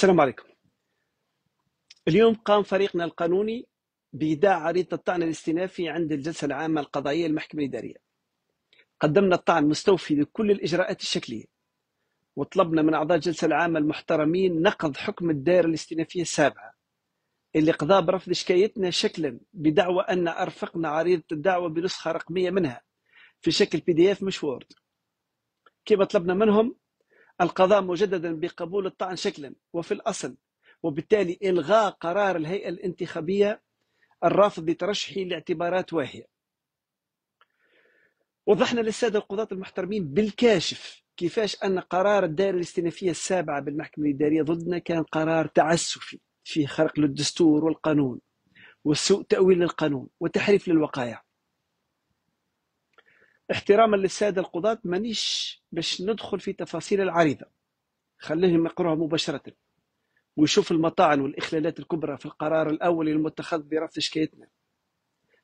السلام عليكم اليوم قام فريقنا القانوني بإيداع عريضة الطعن الاستئنافي عند الجلسة العامة القضائية المحكمة الإدارية قدمنا الطعن مستوفي لكل الإجراءات الشكلية وطلبنا من أعضاء الجلسة العامة المحترمين نقض حكم الدائرة الاستئنافية السابعة اللي قضى برفض شكايتنا شكلا بدعوى أن أرفقنا عريضة الدعوة بنسخة رقمية منها في شكل بي دي اف مش وورد كما طلبنا منهم القضاء مجددا بقبول الطعن شكلا وفي الأصل وبالتالي إلغاء قرار الهيئة الانتخابية الرافض بترشحي لاعتبارات واهية وضحنا للسادة القضاة المحترمين بالكاشف كيفاش أن قرار الدائرة الاستئنافية السابعة بالمحكمة الإدارية ضدنا كان قرار تعسفي فيه خرق للدستور والقانون وسوء تأويل للقانون وتحريف للوقايع احتراما للساده القضاة مانيش باش ندخل في تفاصيل العريضه خليهم يقروها مباشره ويشوف المطاعن والاخلالات الكبرى في القرار الاول المتخذ برفض شكايتنا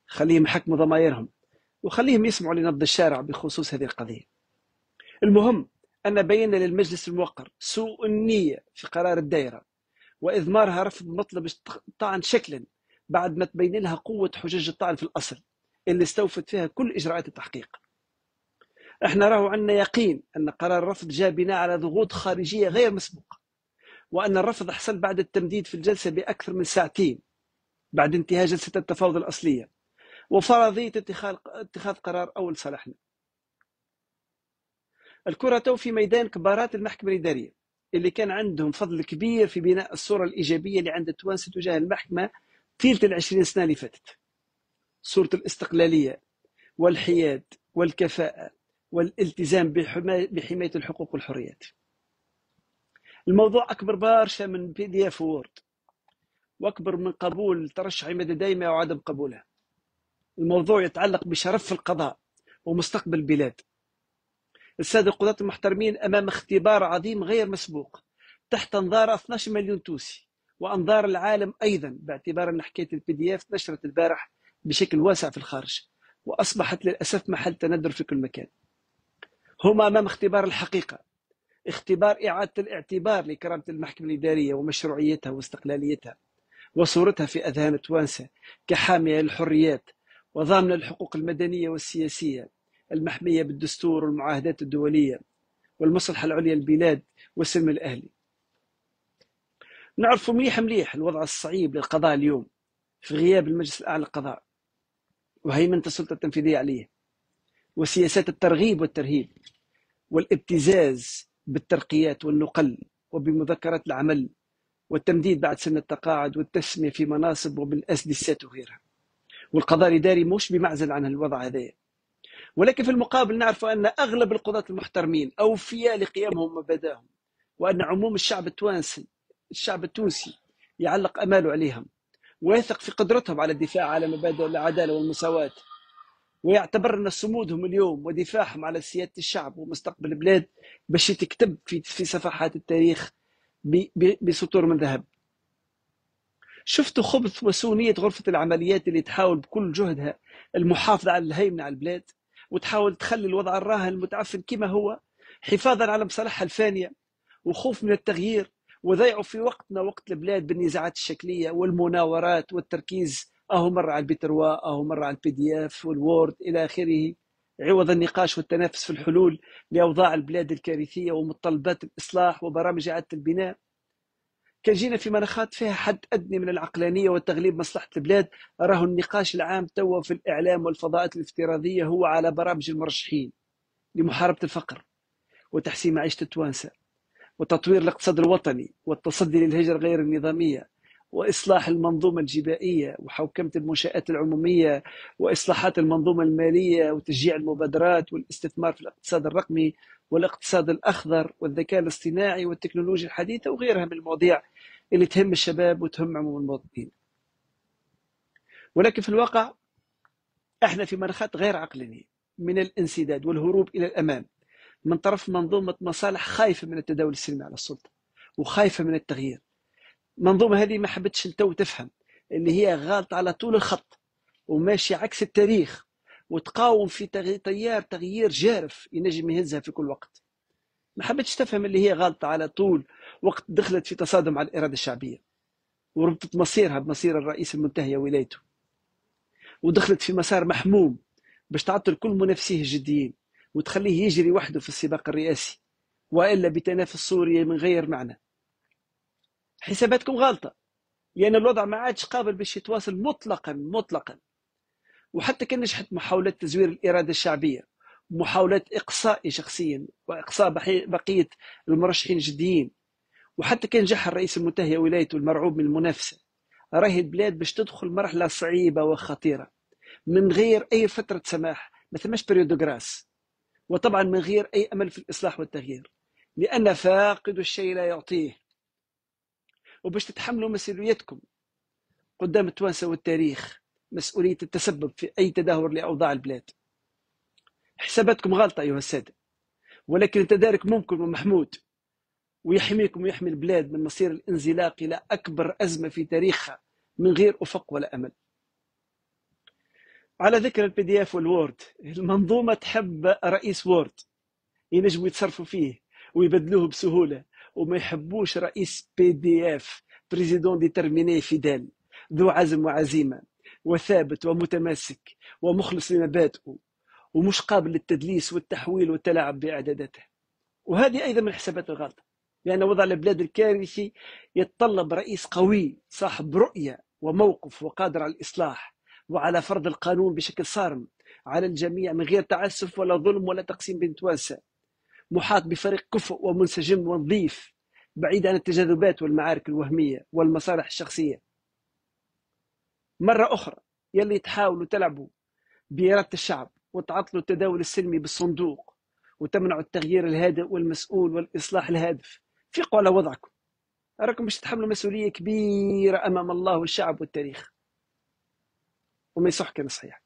خليهم يحكموا ضمائرهم وخليهم يسمعوا لنبض الشارع بخصوص هذه القضيه المهم ان بينا للمجلس الموقر سوء النيه في قرار الدائره واضمارها رفض مطلب الطعن شكلا بعد ما تبين لها قوه حجج الطعن في الاصل اللي استوفت فيها كل اجراءات التحقيق احنا راهو عندنا يقين ان قرار الرفض جاء بناء على ضغوط خارجيه غير مسبوقه وان الرفض حصل بعد التمديد في الجلسه باكثر من ساعتين بعد انتهاء جلسه التفاوض الاصليه وفرضيه اتخاذ اتخاذ قرار اول صالحنا الكره تو في ميدان كبارات المحكمه الاداريه اللي كان عندهم فضل كبير في بناء الصوره الايجابيه اللي عند التوانسه تجاه المحكمه طيله ال 20 سنه اللي فاتت صوره الاستقلاليه والحياد والكفاءه والالتزام بحماية الحقوق والحريات الموضوع أكبر برشا من بي دي اف وورد وأكبر من قبول ترشح مدى دائمة أو عدم الموضوع يتعلق بشرف القضاء ومستقبل البلاد السادة القضاة المحترمين أمام اختبار عظيم غير مسبوق تحت انظار 12 مليون تونسي وانظار العالم ايضا باعتبار ان حكايه البي دي اف نشرت البارح بشكل واسع في الخارج واصبحت للاسف محل تندر في كل مكان. هما امام اختبار الحقيقه اختبار اعاده الاعتبار لكرامه المحكمه الاداريه ومشروعيتها واستقلاليتها وصورتها في اذهان التوانسه كحاميه للحريات وضامنه للحقوق المدنيه والسياسيه المحميه بالدستور والمعاهدات الدوليه والمصلحه العليا للبلاد والسلم الاهلي. نعرفوا مليح مليح الوضع الصعيب للقضاء اليوم في غياب المجلس الاعلى للقضاء وهيمنه السلطه التنفيذيه عليه وسياسات الترغيب والترهيب والابتزاز بالترقيات والنقل وبمذكرات العمل والتمديد بعد سن التقاعد والتسمية في مناصب وبالأسدسات وغيرها والقضاء الإداري مش بمعزل عن الوضع هذا ولكن في المقابل نعرف أن أغلب القضاة المحترمين أوفياء لقيامهم ومبادئهم وأن عموم الشعب التوانسي الشعب التونسي يعلق أماله عليهم ويثق في قدرتهم على الدفاع على مبادئ العدالة والمساواة ويعتبر ان صمودهم اليوم ودفاعهم على سياده الشعب ومستقبل البلاد باش يتكتب في في صفحات التاريخ بسطور من ذهب. شفت خبث وسونيه غرفه العمليات اللي تحاول بكل جهدها المحافظه على الهيمنه على البلاد وتحاول تخلي الوضع الراهن المتعفن كما هو حفاظا على مصالحها الفانيه وخوف من التغيير وضيعوا في وقتنا وقت البلاد بالنزاعات الشكليه والمناورات والتركيز أهو مر على البي أو أهو مر على البي دي اف والوورد إلى آخره عوض النقاش والتنافس في الحلول لأوضاع البلاد الكارثية ومتطلبات الإصلاح وبرامج إعادة البناء كان جينا في مناخات فيها حد أدنى من العقلانية وتغليب مصلحة البلاد راه النقاش العام توا في الإعلام والفضاءات الافتراضية هو على برامج المرشحين لمحاربة الفقر وتحسين معيشة التوانسة وتطوير الاقتصاد الوطني والتصدي للهجرة غير النظامية واصلاح المنظومه الجبائيه وحوكمه المنشات العموميه واصلاحات المنظومه الماليه وتشجيع المبادرات والاستثمار في الاقتصاد الرقمي والاقتصاد الاخضر والذكاء الاصطناعي والتكنولوجيا الحديثه وغيرها من المواضيع اللي تهم الشباب وتهم عموم المواطنين. ولكن في الواقع احنا في مناخات غير عقلانيه من الانسداد والهروب الى الامام من طرف منظومه مصالح خايفه من التداول السلمي على السلطه وخايفه من التغيير المنظومه هذه ما حبتش انت تفهم اللي هي غالطه على طول الخط وماشي عكس التاريخ وتقاوم في تيار تغيير جارف ينجم يهزها في كل وقت ما حبتش تفهم اللي هي غالطه على طول وقت دخلت في تصادم على الاراده الشعبيه وربطت مصيرها بمصير الرئيس المنتهي ولايته ودخلت في مسار محموم باش تعطل كل منافسيه الجديين وتخليه يجري وحده في السباق الرئاسي والا بتنافس سوريا من غير معنى حساباتكم غلطه لان الوضع ما عادش قابل باش يتواصل مطلقا مطلقا وحتى كان نجحت محاولات تزوير الاراده الشعبيه محاولات اقصائي شخصيا واقصاء بقيه المرشحين الجديين وحتى كان نجح الرئيس المنتهي ولايته المرعوب من المنافسه راهي البلاد باش تدخل مرحله صعيبه وخطيره من غير اي فتره سماح ما ثماش بريود جراس وطبعا من غير اي امل في الاصلاح والتغيير لان فاقد الشيء لا يعطيه وباش تتحملوا مسؤوليتكم قدام التوانسة والتاريخ مسؤولية التسبب في أي تدهور لأوضاع البلاد حساباتكم غلطة أيها السادة ولكن التدارك ممكن ومحمود ويحميكم ويحمي البلاد من مصير الانزلاق إلى أكبر أزمة في تاريخها من غير أفق ولا أمل على ذكر البي دي اف والوورد المنظومة تحب رئيس وورد ينجموا يتصرفوا فيه ويبدلوه بسهولة وما يحبوش رئيس بي دي اف بريزيدون ديترميني فيدال ذو عزم وعزيمه وثابت ومتماسك ومخلص لمبادئه ومش قابل للتدليس والتحويل والتلاعب باعداداته وهذه ايضا من الحسابات الغلطه لان يعني وضع البلاد الكارثي يتطلب رئيس قوي صاحب رؤيه وموقف وقادر على الاصلاح وعلى فرض القانون بشكل صارم على الجميع من غير تعسف ولا ظلم ولا تقسيم بين توانسه محاط بفريق كفء ومنسجم ونظيف بعيد عن التجاذبات والمعارك الوهمية والمصالح الشخصية مرة أخرى يلي تحاولوا تلعبوا بإرادة الشعب وتعطلوا التداول السلمي بالصندوق وتمنعوا التغيير الهادئ والمسؤول والإصلاح الهادف فيقوا على وضعكم راكم باش تحملوا مسؤولية كبيرة أمام الله والشعب والتاريخ وما يصح كان صحيح